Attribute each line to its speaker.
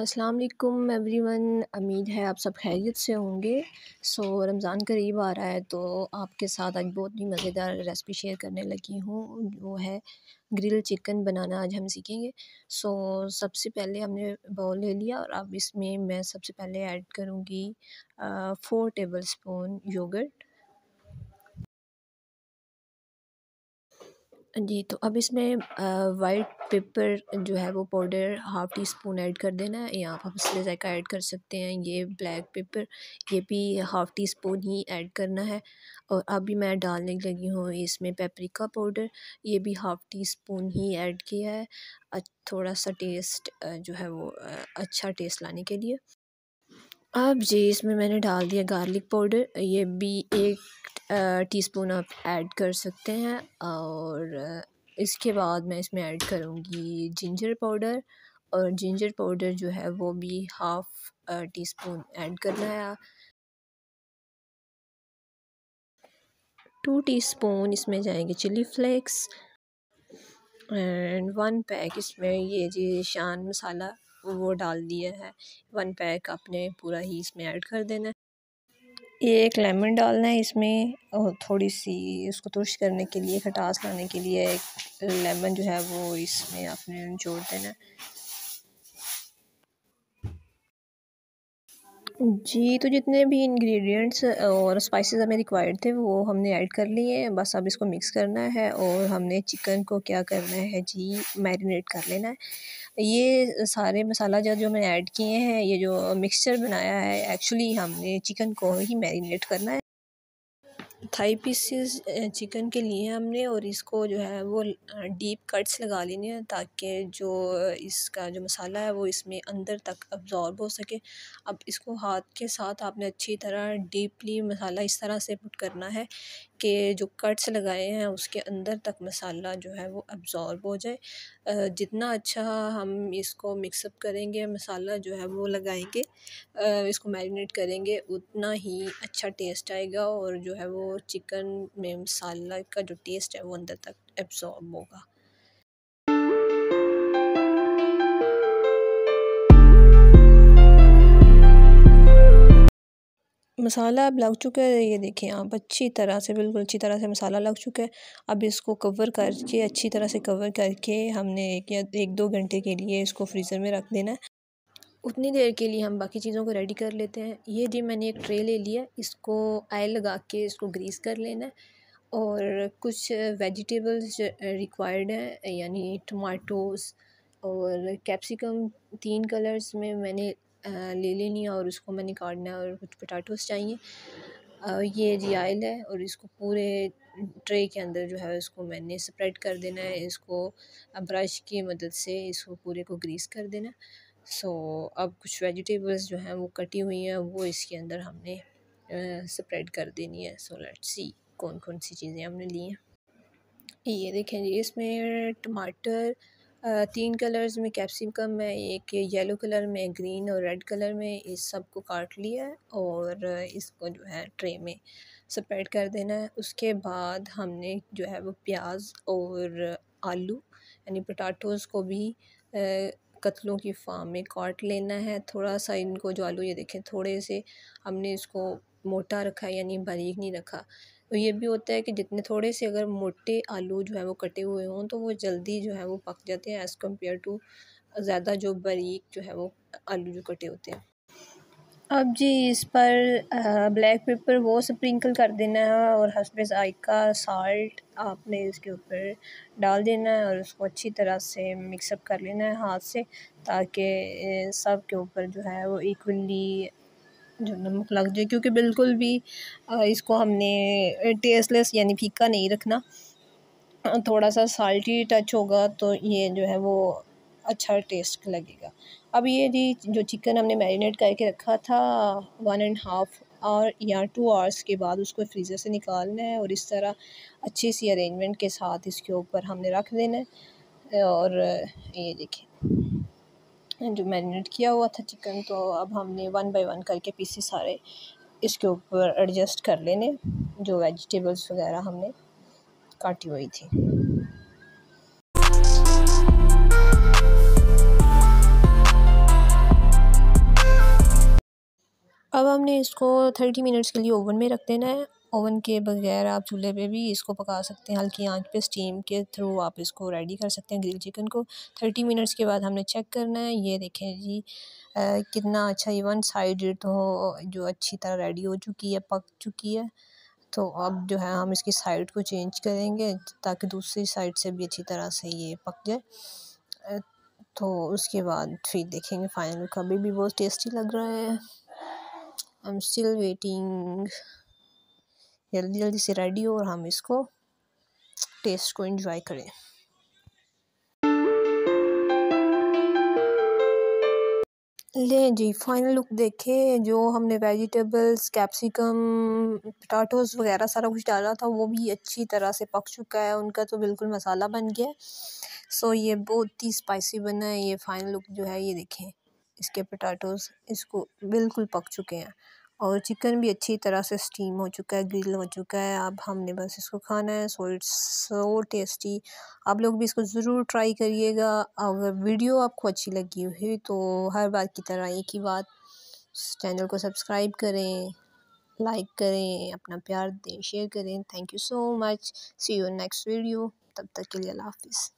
Speaker 1: अस्सलाम वालेकुम एवरीवन उम्मीद है आप सब खैरियत से होंगे सो so, रमज़ान करीब आ रहा है तो आपके साथ आज बहुत ही मज़ेदार रेसिपी शेयर करने लगी हूँ वो है ग्रिल चिकन बनाना आज हम सीखेंगे सो so, सबसे पहले हमने बाउल ले लिया और अब इसमें मैं सबसे पहले ऐड करूँगी फ़ोर टेबल स्पून योगर्ट जी तो अब इसमें वाइट पेपर जो है वो powder half teaspoon add कर देना है या आप इसलिए जैका ऐड कर सकते हैं ये ब्लैक पेपर ये भी हाफ़ टी स्पून ही ऐड करना है और अभी मैं डालने लगी हूँ इसमें पेपरिका पाउडर ये भी हाफ़ टी स्पून ही ऐड किया है थोड़ा सा टेस्ट जो है वो अच्छा टेस्ट लाने के लिए अब जी इसमें मैंने डाल दिया गार्लिक पाउडर ये भी एक टीस्पून आप ऐड कर सकते हैं और इसके बाद मैं इसमें ऐड करूँगी जिंजर पाउडर और जिंजर पाउडर जो है वो भी हाफ़ टी स्पून ऐड करना है टू टीस्पून इसमें जाएंगे chilli flakes and one pack इसमें ये जी शान मसाला वो डाल दिया है वन पैक आपने पूरा ही इसमें ऐड कर देना है ये एक लेमन डालना है इसमें और थोड़ी सी इसको तुरश करने के लिए खटास लाने के लिए एक लेमन जो है वो इसमें आपने निचोड़ देना है जी तो जितने भी इंग्रेडिएंट्स और स्पाइसेस हमें रिक्वायर्ड थे वो हमने ऐड कर लिए हैं बस अब इसको मिक्स करना है और हमने चिकन को क्या करना है जी मैरिनेट कर लेना है ये सारे मसाला जो जो मैंने ऐड किए हैं ये जो मिक्सचर बनाया है एक्चुअली हमने चिकन को ही मैरिनेट करना है थाई पीसीस चिकन के लिए हमने और इसको जो है वो डीप कट्स लगा लेने हैं ताकि जो इसका जो मसाला है वो इसमें अंदर तक अब्ज़ॉर्ब हो सके अब इसको हाथ के साथ आपने अच्छी तरह डीपली मसाला इस तरह से पुट करना है के जो कट्स लगाए हैं उसके अंदर तक मसाला जो है वो अब्ज़ॉर्ब हो जाए जितना अच्छा हम इसको मिक्सअप करेंगे मसाला जो है वो लगाएंगे इसको मैरिनेट करेंगे उतना ही अच्छा टेस्ट आएगा और जो है वो चिकन में मसाला का जो टेस्ट है वो अंदर तक एब्ज़ॉर्ब होगा मसाला अब लग चुका है ये देखिए आप अच्छी तरह से बिल्कुल अच्छी तरह से मसाला लग चुका है अब इसको कवर करके अच्छी तरह से कवर करके हमने एक या एक दो घंटे के लिए इसको फ्रीज़र में रख देना है उतनी देर के लिए हम बाकी चीज़ों को रेडी कर लेते हैं ये जी मैंने एक ट्रे ले लिया इसको आयल लगा के इसको ग्रीस कर लेना है और कुछ वेजिटेबल्स रिक्वायर्ड हैं यानी टमाटोस और कैप्सिकम तीन कलर्स में मैंने ले लेनी है और उसको मैंने काटना है और कुछ पटाटोस चाहिए और ये जी आयल है और इसको पूरे ट्रे के अंदर जो है उसको मैंने स्प्रेड कर देना है इसको ब्रश की मदद से इसको पूरे को ग्रीस कर देना सो अब कुछ वेजिटेबल्स जो हैं वो कटी हुई हैं वो इसके अंदर हमने स्प्रेड कर देनी है सो लेट सी कौन कौन सी चीज़ें हमने ली हैं ये देखें जी इसमें टमाटर तीन कलर्स में कैप्सिकम है एक येलो कलर में ग्रीन और रेड कलर में इस सब को काट लिया है और इसको जो है ट्रे में सपरेट कर देना है उसके बाद हमने जो है वो प्याज और आलू यानी पटाटोस को भी कतलों की फार्म में काट लेना है थोड़ा सा इनको जो आलू ये देखें थोड़े से हमने इसको मोटा रखा यानी बारीक नहीं रखा और तो ये भी होता है कि जितने थोड़े से अगर मोटे आलू जो है वो कटे हुए हों तो वो जल्दी जो है वो पक जाते हैं एज़ कम्पेयर टू ज़्यादा जो बारीक जो है वो आलू जो कटे होते हैं अब जी इस पर ब्लैक पेपर वो स्प्रिंकल कर देना है और हसब जायका साल्ट आपने इसके ऊपर डाल देना है और उसको अच्छी तरह से मिक्सअप कर लेना है हाथ से ताकि सब के ऊपर जो है वो इक्वली जो नमक लग जाए क्योंकि बिल्कुल भी इसको हमने टेस्टलेस यानी फीका नहीं रखना थोड़ा सा साल्टी टच होगा तो ये जो है वो अच्छा टेस्ट लगेगा अब ये जी जो चिकन हमने मैरिनेट करके रखा था वन एंड हाफ आवर या टू आवर्स के बाद उसको फ्रीज़र से निकालना है और इस तरह अच्छी सी अरेंजमेंट के साथ इसके ऊपर हमने रख देना है और ये देखिए जो मैरिनेट किया हुआ था चिकन तो अब हमने वन बाय वन करके पीसी सारे इसके ऊपर एडजस्ट कर लेने जो वेजिटेबल्स वगैरह हमने काटी हुई थी अब हमने इसको थर्टी मिनट्स के लिए ओवन में रख देना है ओवन के बगैर आप चूल्हे पे भी इसको पका सकते हैं हल्की आंच पे स्टीम के थ्रू आप इसको रेडी कर सकते हैं ग्रिल चिकन को थर्टी मिनट्स के बाद हमने चेक करना है ये देखें जी आ, कितना अच्छा ये वन साइड तो जो अच्छी तरह रेडी हो चुकी है पक चुकी है तो अब जो है हम इसकी साइड को चेंज करेंगे ताकि दूसरी साइड से भी अच्छी तरह से ये पक जाए तो उसके बाद फिर देखेंगे फाइनल कभी भी बहुत टेस्टी लग रहा है आई एम स्टिल वेटिंग जल्दी जल्दी से रेडी हो और हम इसको टेस्ट को इन्जॉय करें ले जी फाइनल लुक देखे जो हमने वेजिटेबल्स कैप्सिकम पटाटोज वगैरह सारा कुछ डाला था वो भी अच्छी तरह से पक चुका है उनका तो बिल्कुल मसाला बन गया सो ये बहुत ही स्पाइसी बना है ये फाइनल लुक जो है ये देखें इसके पटाटोज इसको बिल्कुल पक चुके हैं और चिकन भी अच्छी तरह से स्टीम हो चुका है ग्रिल हो चुका है अब हमने बस इसको खाना है सो इट्स सो टेस्टी आप लोग भी इसको ज़रूर ट्राई करिएगा अगर वीडियो आपको अच्छी लगी हुई तो हर बार की तरह एक ही बात चैनल को सब्सक्राइब करें लाइक करें अपना प्यार दें शेयर करें thank you so much see you next video तब तक के लिए अल्लाह हाफिज़